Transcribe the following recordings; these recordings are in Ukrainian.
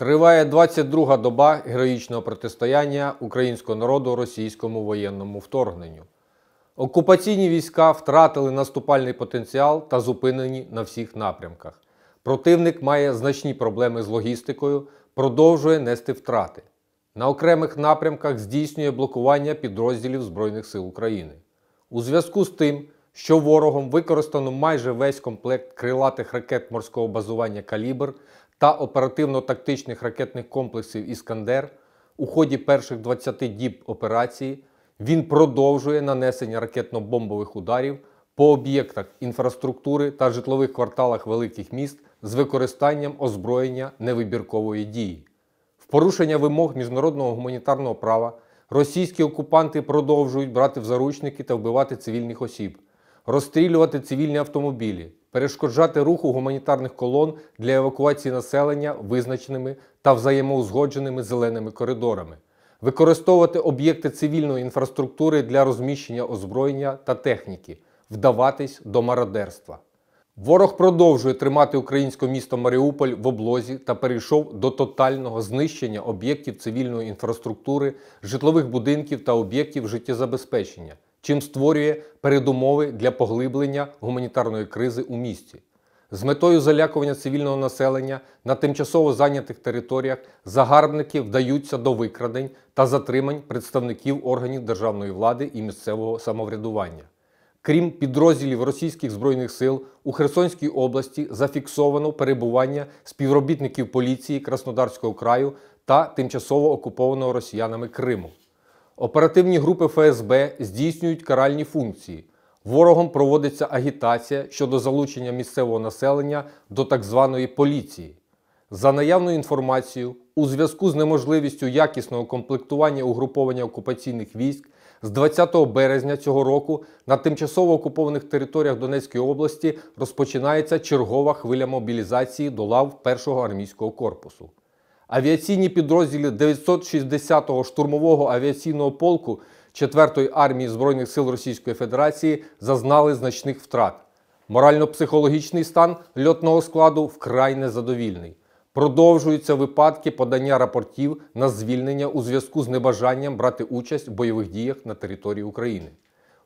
Триває 22-га доба героїчного протистояння українського народу російському воєнному вторгненню. Окупаційні війська втратили наступальний потенціал та зупинені на всіх напрямках. Противник має значні проблеми з логістикою, продовжує нести втрати. На окремих напрямках здійснює блокування підрозділів Збройних сил України. У зв'язку з тим, що ворогом використано майже весь комплект крилатих ракет морського базування Калібр та оперативно-тактичних ракетних комплексів Іскандер у ході перших 20 діб операції він продовжує нанесення ракетно-бомбових ударів по об'єктах інфраструктури та житлових кварталах великих міст з використанням озброєння невибіркової дії. В порушення вимог міжнародного гуманітарного права російські окупанти продовжують брати в заручники та вбивати цивільних осіб розстрілювати цивільні автомобілі, перешкоджати руху гуманітарних колон для евакуації населення визначеними та взаємоузгодженими зеленими коридорами, використовувати об'єкти цивільної інфраструктури для розміщення озброєння та техніки, вдаватись до мародерства. Ворог продовжує тримати українське місто Маріуполь в облозі та перейшов до тотального знищення об'єктів цивільної інфраструктури, житлових будинків та об'єктів життєзабезпечення чим створює передумови для поглиблення гуманітарної кризи у місті. З метою залякування цивільного населення на тимчасово зайнятих територіях загарбники вдаються до викрадень та затримань представників органів державної влади і місцевого самоврядування. Крім підрозділів російських збройних сил у Херсонській області зафіксовано перебування співробітників поліції Краснодарського краю та тимчасово окупованого росіянами Криму. Оперативні групи ФСБ здійснюють каральні функції. Ворогом проводиться агітація щодо залучення місцевого населення до так званої поліції. За наявною інформацією, у зв'язку з неможливістю якісного комплектування угруповання окупаційних військ з 20 березня цього року на тимчасово окупованих територіях Донецької області розпочинається чергова хвиля мобілізації до лав Першого армійського корпусу. Авіаційні підрозділи 960-го штурмового авіаційного полку 4-ї армії Збройних сил Російської Федерації зазнали значних втрат. Морально-психологічний стан льотного складу вкрай незадовільний. Продовжуються випадки подання рапортів на звільнення у зв'язку з небажанням брати участь в бойових діях на території України.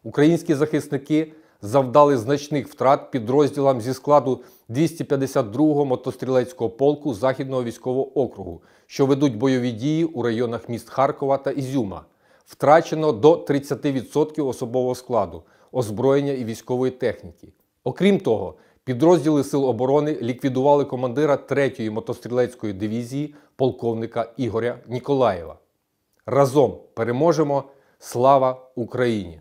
Українські захисники завдали значних втрат підрозділам зі складу 252-го мотострілецького полку Західного військового округу, що ведуть бойові дії у районах міст Харкова та Ізюма. Втрачено до 30% особового складу, озброєння і військової техніки. Окрім того, підрозділи Сил оборони ліквідували командира 3-ї мотострілецької дивізії полковника Ігоря Ніколаєва. Разом переможемо! Слава Україні!